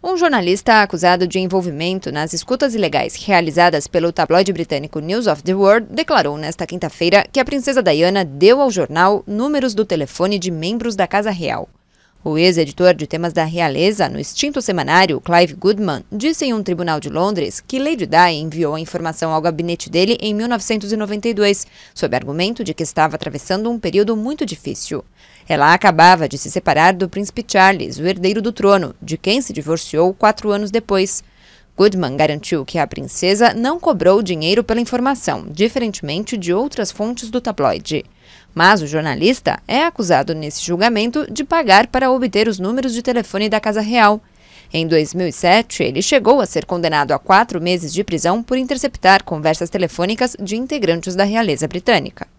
Um jornalista acusado de envolvimento nas escutas ilegais realizadas pelo tabloide britânico News of the World declarou nesta quinta-feira que a princesa Diana deu ao jornal números do telefone de membros da Casa Real. O ex-editor de temas da realeza no extinto semanário, Clive Goodman, disse em um tribunal de Londres que Lady Di enviou a informação ao gabinete dele em 1992, sob argumento de que estava atravessando um período muito difícil. Ela acabava de se separar do príncipe Charles, o herdeiro do trono, de quem se divorciou quatro anos depois. Goodman garantiu que a princesa não cobrou dinheiro pela informação, diferentemente de outras fontes do tabloide. Mas o jornalista é acusado nesse julgamento de pagar para obter os números de telefone da Casa Real. Em 2007, ele chegou a ser condenado a quatro meses de prisão por interceptar conversas telefônicas de integrantes da realeza britânica.